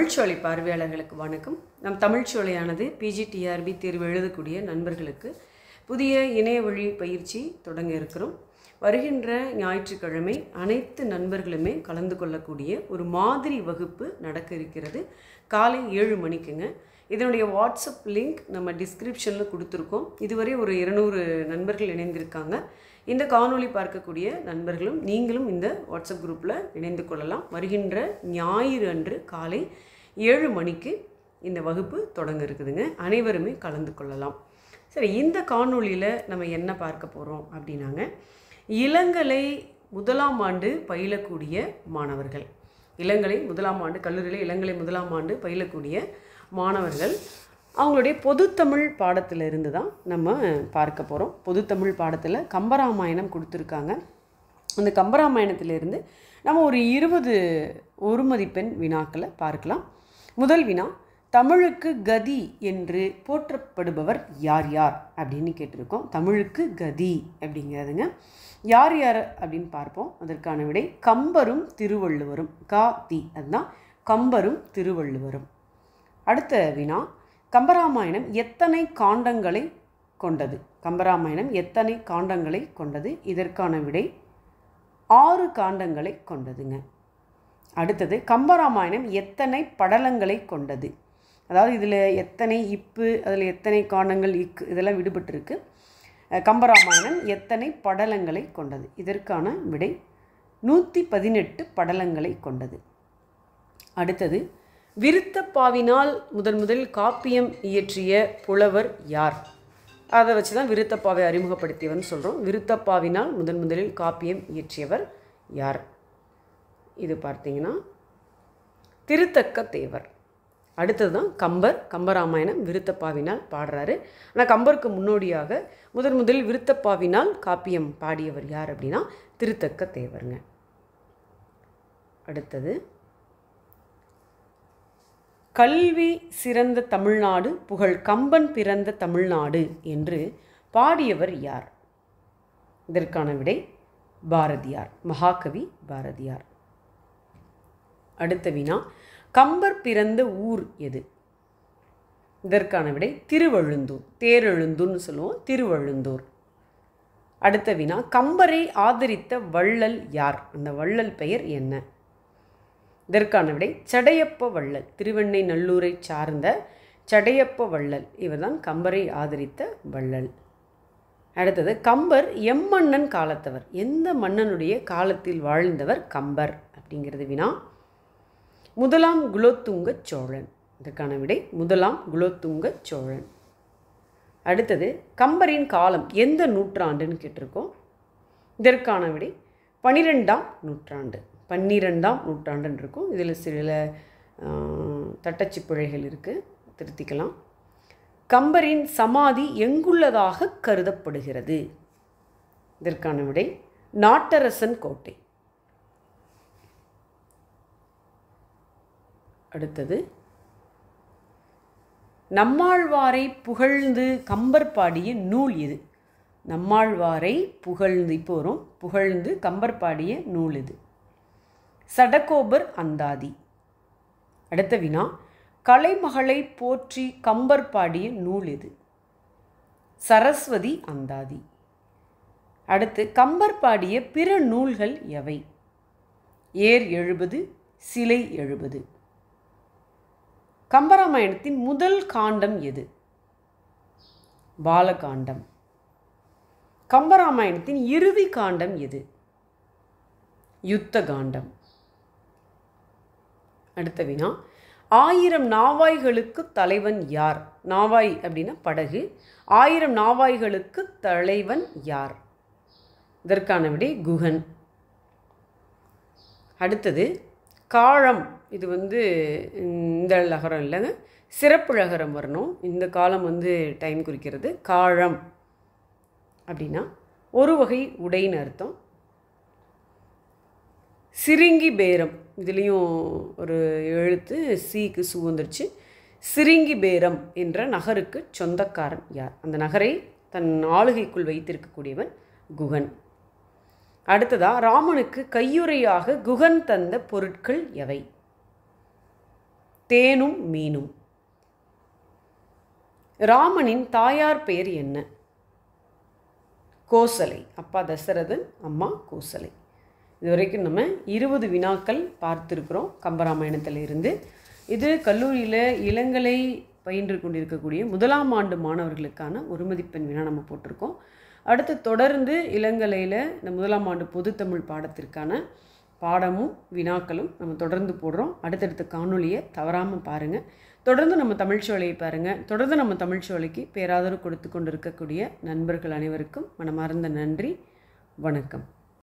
தமிழ்ச்சோலை பார்வையாளர்களுக்கு வணக்கம் நம் தமிழ்ச்சோலையானது பிஜிடிஆர்பி தேர்வு எழுதக்கூடிய நண்பர்களுக்கு புதிய இணைய வழி பயிற்சி தொடங்க இருக்கிறோம் வருகின்ற ஞாயிற்றுக்கிழமை அனைத்து நண்பர்களுமே கலந்து கொள்ளக்கூடிய ஒரு மாதிரி வகுப்பு நடக்க இருக்கிறது காலை ஏழு மணிக்குங்க இதனுடைய வாட்ஸ்அப் லிங்க் நம்ம டிஸ்கிரிப்ஷனில் கொடுத்துருக்கோம் இதுவரை ஒரு இருநூறு நண்பர்கள் இணைந்திருக்காங்க இந்த காணொளி பார்க்கக்கூடிய நண்பர்களும் நீங்களும் இந்த வாட்ஸ்அப் குரூப்பில் இணைந்து கொள்ளலாம் வருகின்ற ஞாயிறு அன்று காலை ஏழு மணிக்கு இந்த வகுப்பு தொடங்க இருக்குதுங்க அனைவருமே கலந்து கொள்ளலாம் சரி இந்த காணொளியில் நம்ம என்ன பார்க்க போகிறோம் அப்படின்னாங்க இளங்கலை முதலாம் ஆண்டு பயிலக்கூடிய மாணவர்கள் இளங்கலை முதலாம் ஆண்டு கல்லூரியில் இளங்கலை முதலாம் ஆண்டு பயிலக்கூடிய மாணவர்கள் அவங்களுடைய பொதுத்தமிழ் பாடத்திலிருந்து தான் நம்ம பார்க்க போகிறோம் பொதுத்தமிழ் பாடத்தில் கம்பராமாயணம் கொடுத்துருக்காங்க அந்த கம்பராமாயணத்திலிருந்து நம்ம ஒரு இருபது ஒரு மதிப்பெண் வினாக்களை பார்க்கலாம் முதல் வினா தமிழுக்கு கதி என்று போற்றப்படுபவர் யார் யார் அப்படின்னு கேட்டிருக்கோம் தமிழுக்கு கதி அப்படிங்கிறதுங்க யார் யார் அப்படின்னு பார்ப்போம் அதற்கான விடை கம்பரும் திருவள்ளுவரும் கா தி அதுதான் கம்பரும் திருவள்ளுவரும் அடுத்த வினா கம்பராமாயணம் எத்தனை காண்டங்களை கொண்டது கம்பராமாயணம் எத்தனை காண்டங்களை கொண்டது இதற்கான விடை ஆறு காண்டங்களை கொண்டதுங்க அடுத்தது கம்பராமாயணம் எத்தனை படலங்களை கொண்டது அதாவது இதில் எத்தனை இப்பு அதில் எத்தனை காண்டங்கள் இக்கு இதெல்லாம் விடுபட்டிருக்கு கம்பராமாயணம் எத்தனை படலங்களை கொண்டது இதற்கான விடை நூற்றி பதினெட்டு படலங்களை கொண்டது அடுத்தது விருத்தப்பாவினால் முதன் முதலில் காப்பியம் இயற்றிய புலவர் யார் அதை வச்சு தான் விருத்தப்பாவை அறிமுகப்படுத்தியவர்னு சொல்கிறோம் விருத்தப்பாவினால் முதன் முதலில் காப்பியம் இயற்றியவர் யார் இது பார்த்தீங்கன்னா திருத்தக்க தேவர் அடுத்தது தான் கம்பர் கம்பராமாயணம் விருத்தப்பாவினால் பாடுறாரு ஆனால் கம்பருக்கு முன்னோடியாக முதன் முதலில் விருத்தப்பாவினால் காப்பியம் பாடியவர் யார் அப்படின்னா திருத்தக்க தேவருங்க அடுத்தது கல்வி சிறந்த தமிழ்நாடு புகழ் கம்பன் பிறந்த தமிழ்நாடு என்று பாடியவர் யார் இதற்கான விடை பாரதியார் மகாகவி பாரதியார் அடுத்த வினா கம்பர் பிறந்த ஊர் எது இதற்கான விடை திருவழுந்தூர் தேரெழுந்தூர்னு சொல்லுவோம் திருவழுந்தூர் அடுத்த வினா கம்பரை ஆதரித்த வள்ளல் யார் அந்த வள்ளல் பெயர் என்ன இதற்கான விடை சடையப்ப வள்ளல் திருவெண்ணை நல்லூரை சார்ந்த சடையப்ப வள்ளல் இவர்தான் கம்பரை ஆதரித்த வள்ளல் அடுத்தது கம்பர் எம் மன்னன் காலத்தவர் எந்த மன்னனுடைய காலத்தில் வாழ்ந்தவர் கம்பர் அப்படிங்கிறது வினா முதலாம் குலோத்துங்க சோழன் இதற்கான விடை முதலாம் குலோத்துங்க சோழன் அடுத்தது கம்பரின் காலம் எந்த நூற்றாண்டுன்னு கேட்டிருக்கோம் இதற்கான விடை பன்னிரெண்டாம் நூற்றாண்டு பன்னிரெண்டாம் நூற்றாண்டுன்னு இருக்கும் இதில் சில தட்டச்சு பிழைகள் இருக்குது திருத்திக்கலாம் கம்பரின் சமாதி எங்குள்ளதாக கருதப்படுகிறது இதற்கான விடை நாட்டரசன் கோட்டை அடுத்தது நம்மாழ்வாரை புகழ்ந்து கம்பர் பாடிய நூல் இது நம்மாழ்வாரை புகழ்ந்து இப்போ வரும் புகழ்ந்து கம்பர் பாடிய நூல் இது சடகோபர் அந்தாதி அடுத்த வினா கலைமகளை போற்றி கம்பர் பாடிய நூல் இது சரஸ்வதி அந்தாதி அடுத்து கம்பர் பாடிய பிற நூல்கள் எவை ஏர் எழுபது சிலை எழுபது கம்பராமாயணத்தின் முதல் காண்டம் எது பாலகாண்டம் கம்பராமாயணத்தின் இறுதி காண்டம் எது யுத்த காண்டம் அடுத்த வினா ஆயிரம் நாவாய்களுக்கு தலைவன் யார் நாவாய் அப்படின்னா படகு ஆயிரம் நாவாய்களுக்கு தலைவன் யார் இதற்கான விடை குகன் அடுத்தது காலம் இது வந்து இந்த லகரம் இல்லைங்க சிறப்பு லகரம் வரணும் இந்த காலம் வந்து டைம் குறிக்கிறது காழம் அப்படின்னா ஒரு வகை உடைன்னு அர்த்தம் சிரிங்கி பேரம் இதுலேயும் ஒரு எழுத்து சீக்கு சு வந்துருச்சு சிரிங்கி பேரம் என்ற நகருக்கு சொந்தக்காரன் யார் அந்த நகரை தன் ஆளுகைக்குள் வைத்திருக்கக்கூடியவன் குகன் அடுத்ததாக ராமனுக்கு கையுறையாக குகன் தந்த பொருட்கள் எவை தேனும் மீனும் ராமனின் தாயார் பெயர் என்ன கோசலை அப்பா தசரதன் அம்மா கோசலை இது வரைக்கும் நம்ம இருபது வினாக்கள் பார்த்துருக்குறோம் கம்பராமாயணத்தில் இருந்து இது கல்லூரியில் இளங்கலை பயின்று கொண்டிருக்கக்கூடிய முதலாம் ஆண்டு மாணவர்களுக்கான ஒரு மதிப்பெண் வினா நம்ம போட்டிருக்கோம் அடுத்து தொடர்ந்து இளங்கலையில் இந்த முதலாம் ஆண்டு பொதுத்தமிழ் பாடத்திற்கான பாடமும் வினாக்களும் நம்ம தொடர்ந்து போடுறோம் அடுத்தடுத்த காணொலியை தவறாமல் பாருங்கள் தொடர்ந்து நம்ம சோலையை பாருங்கள் தொடர்ந்து நம்ம சோலைக்கு பேராதரவு கொடுத்து கொண்டு இருக்கக்கூடிய நண்பர்கள் அனைவருக்கும் மனமார்ந்த நன்றி வணக்கம்